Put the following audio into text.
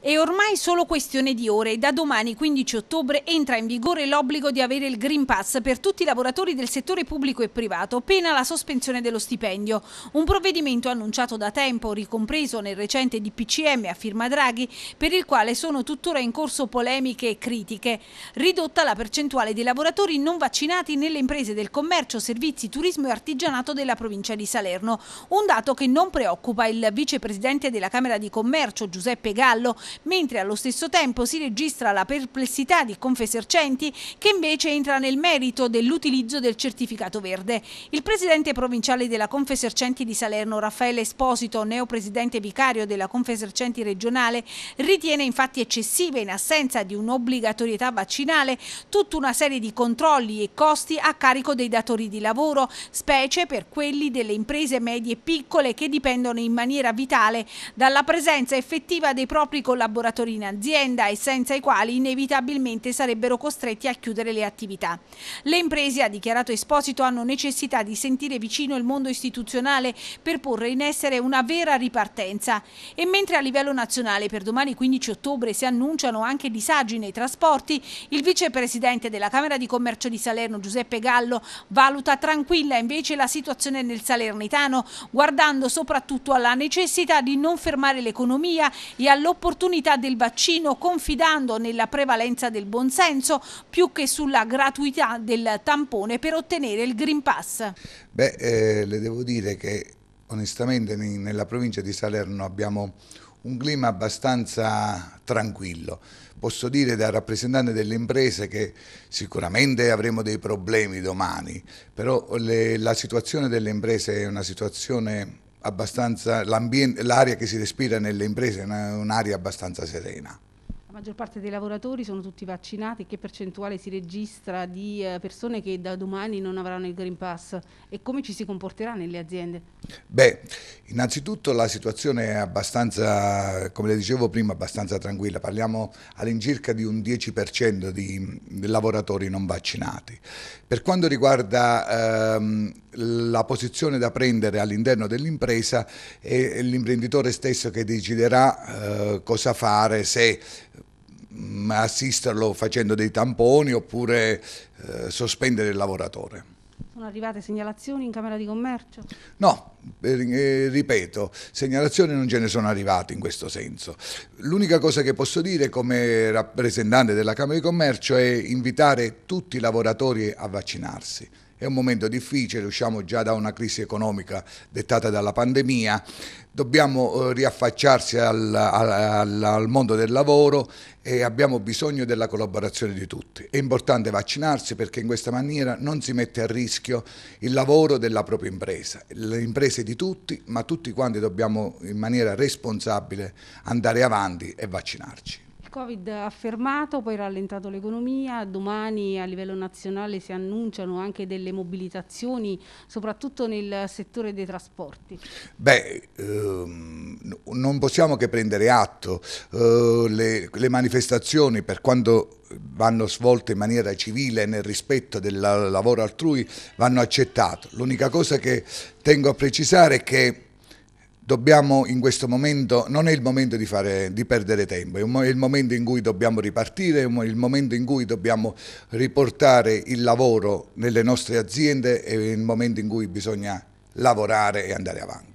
È ormai solo questione di ore. Da domani 15 ottobre entra in vigore l'obbligo di avere il Green Pass per tutti i lavoratori del settore pubblico e privato, pena la sospensione dello stipendio. Un provvedimento annunciato da tempo, ricompreso nel recente DPCM a firma Draghi, per il quale sono tuttora in corso polemiche e critiche. Ridotta la percentuale dei lavoratori non vaccinati nelle imprese del commercio, servizi, turismo e artigianato della provincia di Salerno. Un dato che non preoccupa il vicepresidente della Camera di Commercio, Giuseppe Gallo, mentre allo stesso tempo si registra la perplessità di Confesercenti che invece entra nel merito dell'utilizzo del certificato verde. Il presidente provinciale della Confesercenti di Salerno, Raffaele Esposito, neopresidente vicario della Confesercenti regionale, ritiene infatti eccessive in assenza di un'obbligatorietà vaccinale tutta una serie di controlli e costi a carico dei datori di lavoro, specie per quelli delle imprese medie e piccole che dipendono in maniera vitale dalla presenza effettiva dei propri colleghi collaboratori in azienda e senza i quali inevitabilmente sarebbero costretti a chiudere le attività. Le imprese, ha dichiarato Esposito, hanno necessità di sentire vicino il mondo istituzionale per porre in essere una vera ripartenza. E mentre a livello nazionale per domani 15 ottobre si annunciano anche disagi nei trasporti, il vicepresidente della Camera di Commercio di Salerno Giuseppe Gallo valuta tranquilla invece la situazione nel Salernitano, guardando soprattutto alla necessità di non fermare l'economia e all'opportunità l'opportunità del vaccino confidando nella prevalenza del buonsenso più che sulla gratuità del tampone per ottenere il Green Pass. Beh, eh, le devo dire che onestamente nella provincia di Salerno abbiamo un clima abbastanza tranquillo. Posso dire da rappresentante delle imprese che sicuramente avremo dei problemi domani, però le, la situazione delle imprese è una situazione abbastanza, l'area che si respira nelle imprese è un'aria abbastanza serena. La maggior parte dei lavoratori sono tutti vaccinati, che percentuale si registra di eh, persone che da domani non avranno il Green Pass e come ci si comporterà nelle aziende? Beh, innanzitutto la situazione è abbastanza, come le dicevo prima, abbastanza tranquilla, parliamo all'incirca di un 10% di, di, lavoratori non vaccinati. Per quanto riguarda... Ehm, la posizione da prendere all'interno dell'impresa è l'imprenditore stesso che deciderà eh, cosa fare, se mm, assisterlo facendo dei tamponi oppure eh, sospendere il lavoratore. Sono arrivate segnalazioni in Camera di Commercio? No, eh, ripeto, segnalazioni non ce ne sono arrivate in questo senso. L'unica cosa che posso dire come rappresentante della Camera di Commercio è invitare tutti i lavoratori a vaccinarsi. È un momento difficile, usciamo già da una crisi economica dettata dalla pandemia, dobbiamo eh, riaffacciarsi al, al, al, mondo del lavoro e abbiamo bisogno della collaborazione di tutti. È importante vaccinarsi perché in questa maniera non si mette a rischio il lavoro della propria impresa, le imprese di tutti, ma tutti quanti dobbiamo in maniera responsabile andare avanti e vaccinarci. Covid ha fermato, poi rallentato l'economia, domani a livello nazionale si annunciano anche delle mobilitazioni, soprattutto nel settore dei trasporti. Beh, ehm, non possiamo che prendere atto, eh, le, le manifestazioni per quanto vanno svolte in maniera civile nel rispetto del lavoro altrui, vanno accettate. L'unica cosa che tengo a precisare è che dobbiamo in questo momento, non è il momento di, fare, di, perdere tempo, è il momento in cui dobbiamo ripartire, è il momento in cui dobbiamo riportare il lavoro nelle nostre aziende, è il momento in cui bisogna lavorare e andare avanti.